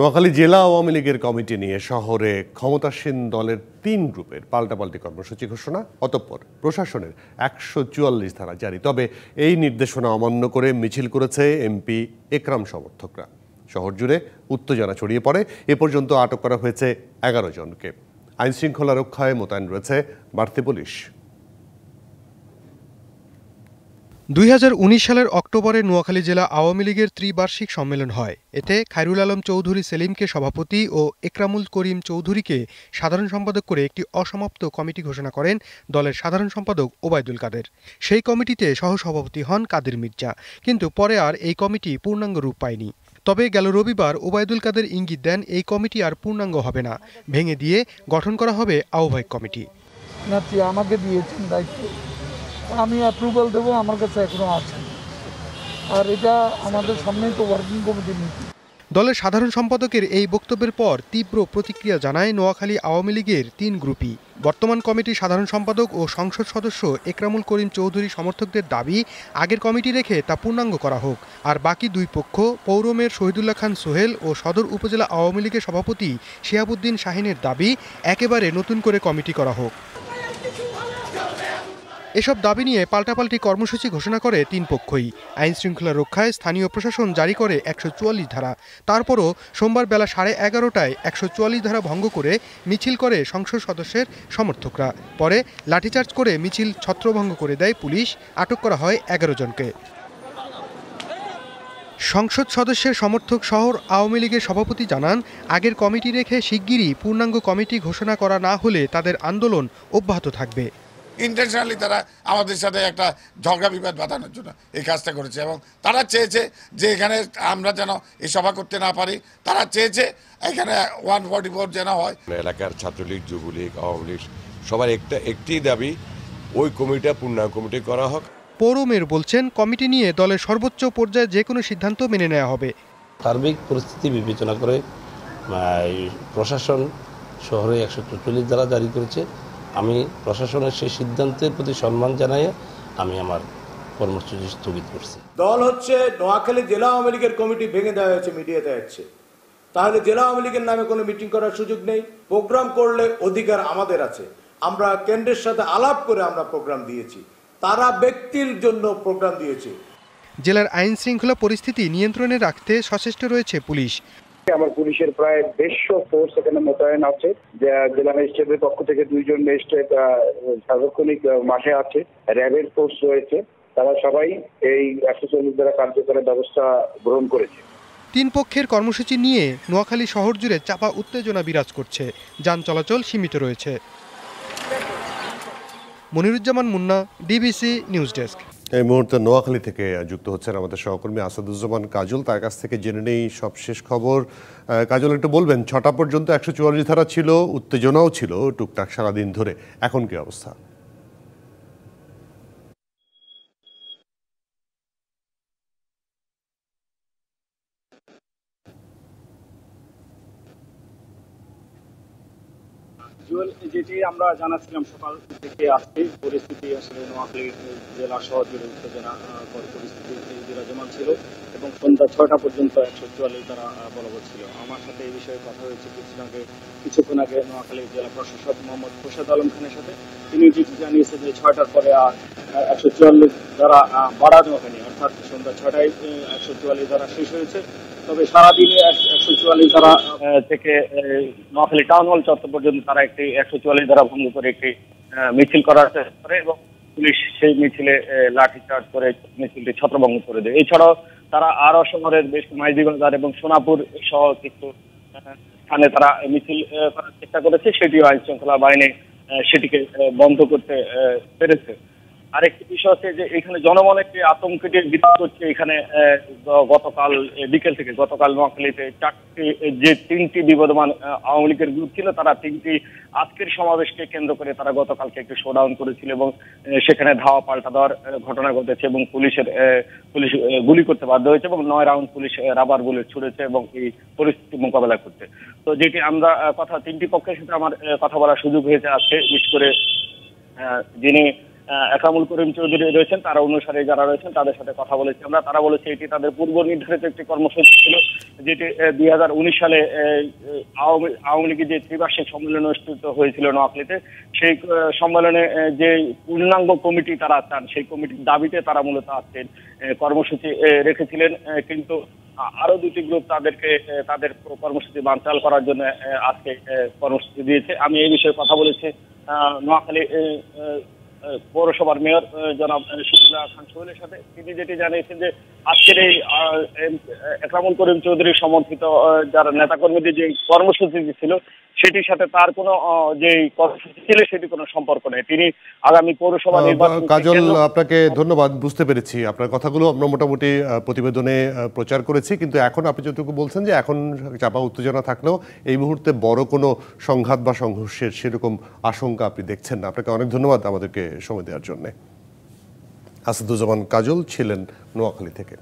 নোয়াখালী জেলা আওয়ামী লীগের কমিটি নিয়ে শহরে ক্ষমতাসীন দলের তিন গ্রুপের পাল্টাপাল্টি কর্মসূচি ঘোষণা অতঃপর প্রশাসনের একশো চুয়াল্লিশ ধারা জারি তবে এই নির্দেশনা অমান্য করে মিছিল করেছে এমপি একরাম সমর্থকরা শহর জুড়ে উত্তেজনা ছড়িয়ে পড়ে এ পর্যন্ত আটক করা হয়েছে এগারো জনকে আইনশৃঙ্খলা রক্ষায় মোতায়েন রয়েছে বাড়তি পুলিশ দুই সালের অক্টোবরে নোয়াখালী জেলা আওয়ামী লীগের ত্রিবার্ষিক সম্মেলন হয় এতে খায়রুল আলম চৌধুরী সেলিমকে সভাপতি ও একরামুল করিম চৌধুরীকে সাধারণ সম্পাদক করে একটি অসমাপ্ত কমিটি ঘোষণা করেন দলের সাধারণ সম্পাদক ওবায়দুল কাদের সেই কমিটিতে সহসভাপতি হন কাদের মির্জা কিন্তু পরে আর এই কমিটি পূর্ণাঙ্গ রূপ পায়নি তবে গেল রবিবার ওবায়দুল কাদের ইঙ্গিত দেন এই কমিটি আর পূর্ণাঙ্গ হবে না ভেঙে দিয়ে গঠন করা হবে আহ্বায়ক কমিটি আমাকে দিয়েছেন দায়িত্ব আমি অ্যাপ্রুভাল দেবো আমার কাছে এখনও আছে আর এটা আমাদের সামনে তো ওয়ার্কিং কমিটি নীতি দলের সাধারণ সম্পাদকের এই বক্তব্যের পর তীব্র প্রতিক্রিয়া জানায় নোয়াখালী আওয়ামী লীগের তিন গ্রুপই বর্তমান কমিটির সাধারণ সম্পাদক ও সংসদ সদস্য একরামুল করিম চৌধুরী সমর্থকদের দাবি আগের কমিটি রেখে তা পূর্ণাঙ্গ করা হোক আর বাকি দুই পক্ষ পৌরমের শহীদুল্লাহ খান সোহেল ও সদর উপজেলা আওয়ামী লীগের সভাপতি শিয়াবুদ্দিন শাহিনের দাবি একেবারে নতুন করে কমিটি করা হোক এসব দাবি নিয়ে পাল্টাপাল্টি কর্মসূচি ঘোষণা করে তিন পক্ষই আইন শৃঙ্খলা রক্ষায় স্থানীয় প্রশাসন জারি করে একশো ধারা তারপরও সোমবার বেলা সাড়ে এগারোটায় একশো ধারা ভঙ্গ করে মিছিল করে সংসদ সদস্যের সমর্থকরা পরে লাঠিচার্জ করে মিছিল ছত্রভঙ্গ করে দেয় পুলিশ আটক করা হয় এগারো জনকে সংসদ সদস্যের সমর্থক শহর আওয়ামী লীগের সভাপতি জানান আগের কমিটি রেখে শিগগিরই পূর্ণাঙ্গ কমিটি ঘোষণা করা না হলে তাদের আন্দোলন অব্যাহত থাকবে ইন্টেনশনালি তারা আমাদের সাথে একটা ঝগড়া বিবাদ বাঁধানোর জন্য এই কাজটা করেছে এবং তারা চেয়েছে যে এখানে আমরা যেন এই সভা করতে না পারি তারা চেয়েছে এখানে ওয়ান ফর্টি ফোর যেন হয় এলাকার ছাত্রলীগ যুবলীগ আওয়ামী লীগ সবার একটা একটি দাবি ওই কমিটিটা পূর্ণাঙ্গ কমিটি করা হোক পৌরমের বলছেন কমিটি নিয়ে দলের সর্বোচ্চ পর্যায়ে যে কোনো সিদ্ধান্ত মেনে নেওয়া হবে সার্বিক পরিস্থিতি বিবেচনা করে প্রশাসন শহরে একশো চল্লিশ দ্বারা জারি করেছে আমি প্রশাসনের সেই সিদ্ধান্তের প্রতি সম্মান জানাই আমি আমার কর্মসূচি স্থগিত করছি দল হচ্ছে নোয়াখালী জেলা আওয়ামী লীগের কমিটি ভেঙে দেওয়া হয়েছে মিডিয়াতে যাচ্ছে তাহলে জেলা আওয়ামী লীগের নামে কোনো মিটিং করার সুযোগ নেই প্রোগ্রাম করলে অধিকার আমাদের আছে আমরা কেন্দ্রের সাথে আলাপ করে আমরা প্রোগ্রাম দিয়েছি তারা ব্যক্তির জন্য প্রোগ্রাম দিয়েছে জেলার আইন শৃঙ্খলা পরিস্থিতি নিয়ন্ত্রণে রাখতে সচেষ্ট রয়েছে পুলিশ আমার পুলিশের প্রায় দেড়শো ফোর্স এখানে মোতায়েন আছে জেলা ম্যাজিস্ট্রেটের পক্ষ থেকে দুইজন ম্যাজিস্ট্রেট সার্বক্ষণিক মাঠে আছে র্যাবের ফোর্স রয়েছে তারা সবাই এই একশো চল্লিশ দ্বারা কার্যকরের ব্যবস্থা গ্রহণ করেছে তিন পক্ষের কর্মসূচি নিয়ে নোয়াখালী শহর জুড়ে চাপা উত্তেজনা বিরাজ করছে যান চলাচল সীমিত রয়েছে Moniruzzaman Munna DBC news desk এই মুহূর্তে নোয়াখালী থেকে যুক্ত হচ্ছেন আমাদের সহকর্মী আসাদুজ্জামান কাজল তার কাছ থেকে জেনে নেই সব শেষ খবর কাজল একটু বলবেন ছটা পর্যন্ত একশো চুয়াল্লিশ ধারা ছিল উত্তেজনাও ছিল টুকটাক সারাদিন ধরে এখন কি অবস্থা যেটি আমরা জানাচ্ছিলাম সকাল থেকে আজকে পরিস্থিতি আসলে নোয়াখালী জেলা সহ জুড়ে উত্তেজনা পরিস্থিতি বিরাজমান ছিল এবং সন্ধ্যা ছয়টা পর্যন্ত একশো চুয়াল্লিশ দ্বারা বলবৎ ছিল আমার সাথে এই বিষয়ে কথা হয়েছে কিছুদিন আগে কিছুক্ষণ আগে নোয়াখালী জেলা প্রশাসক মোহাম্মদ খোরশেদ আলম খানের সাথে তিনি যেটি জানিয়েছে যে ছয়টার পরে আর একশো চুয়াল্লিশ দ্বারা বাড়ানো হয়নি অর্থাৎ সন্ধ্যা ছয়টায় একশো চুয়াল্লিশ দ্বারা শেষ হয়েছে তবে সারাদিনে একশো চুয়াল্লিশ ধারা থেকে নোয়াখালী টাউন হল চত্বর পর্যন্ত তারা একটি একশো চুয়াল্লিশ ধারা ভঙ্গ করে একটি মিছিল করার চেষ্টা করে এবং পুলিশ সেই মিছিলে লাঠিচার্জ করে মিছিলটি ছত্রভঙ্গ করে দেয় এছাড়াও তারা আরো শহরের বেশ মাইজিগঞ্জার এবং সোনাপুর সহ কিছু স্থানে তারা মিছিল করার চেষ্টা করেছে সেটিও আইন শৃঙ্খলা বাহিনী সেটিকে বন্ধ করতে পেরেছে আরেকটি বিষয় হচ্ছে যে এখানে জনমনেকে আতঙ্কের বিদ্যুৎ হচ্ছে এখানে গতকাল বিকেল থেকে গতকাল নোয়াখালীতে চারটি যে তিনটি বিবদমান আওয়ামী লীগের গ্রুপ ছিল তারা তিনটি আজকের সমাবেশকে কেন্দ্র করে তারা গতকালকে একটু শোডাউন করেছিল এবং সেখানে ধাওয়া পাল্টা দেওয়ার ঘটনা ঘটেছে এবং পুলিশের পুলিশ গুলি করতে বাধ্য হয়েছে এবং নয় রাউন্ড পুলিশ রাবার বুলেট ছুড়েছে এবং এই পরিস্থিতি মোকাবেলা করতে তো যেটি আমরা কথা তিনটি পক্ষের সাথে আমার কথা বলার সুযোগ হয়েছে আজকে বিশেষ করে যিনি একামুল করিম চৌধুরী রয়েছেন তারা অনুসারে যারা রয়েছেন তাদের সাথে কথা বলেছি আমরা তারা বলেছে এটি তাদের পূর্ব নির্ধারিত একটি কর্মসূচি ছিল যেটি দুই হাজার উনিশ সালে আওয়ামী লীগের যে ত্রিবার্ষিক সম্মেলন অনুষ্ঠিত হয়েছিল নোয়াখালীতে সেই সম্মেলনে যে পূর্ণাঙ্গ কমিটি তারা চান সেই কমিটির দাবিতে তারা মূলত আসছেন কর্মসূচি রেখেছিলেন কিন্তু আরো দুটি গ্রুপ তাদেরকে তাদের কর্মসূচি বানচাল করার জন্য আজকে কর্মসূচি দিয়েছে আমি এই বিষয়ে কথা বলেছি নোয়াখালী পৌরসভার মেয়র জনাব সুশীলা খান সোহেলের সাথে তিনি যেটি জানিয়েছেন যে আজকের এই একরামুল করিম চৌধুরী সমর্থিত যারা নেতাকর্মীদের যে কর্মসূচিটি ছিল সেটির সাথে তার কোনো যে কর্মসূচি ছিল সেটি কোনো সম্পর্ক নেই তিনি আগামী পৌরসভা নির্বাচন কাজল আপনাকে ধন্যবাদ বুঝতে পেরেছি আপনার কথাগুলো আমরা মোটামুটি প্রতিবেদনে প্রচার করেছি কিন্তু এখন আপনি যতটুকু বলছেন যে এখন চাপা উত্তেজনা থাকলেও এই মুহূর্তে বড় কোনো সংঘাত বা সংঘর্ষের সেরকম আশঙ্কা আপনি দেখছেন না আপনাকে অনেক ধন্যবাদ আমাদেরকে সময় দেওয়ার জন্যে আসাদুজ্জামান কাজল ছিলেন নোয়াখালী থেকে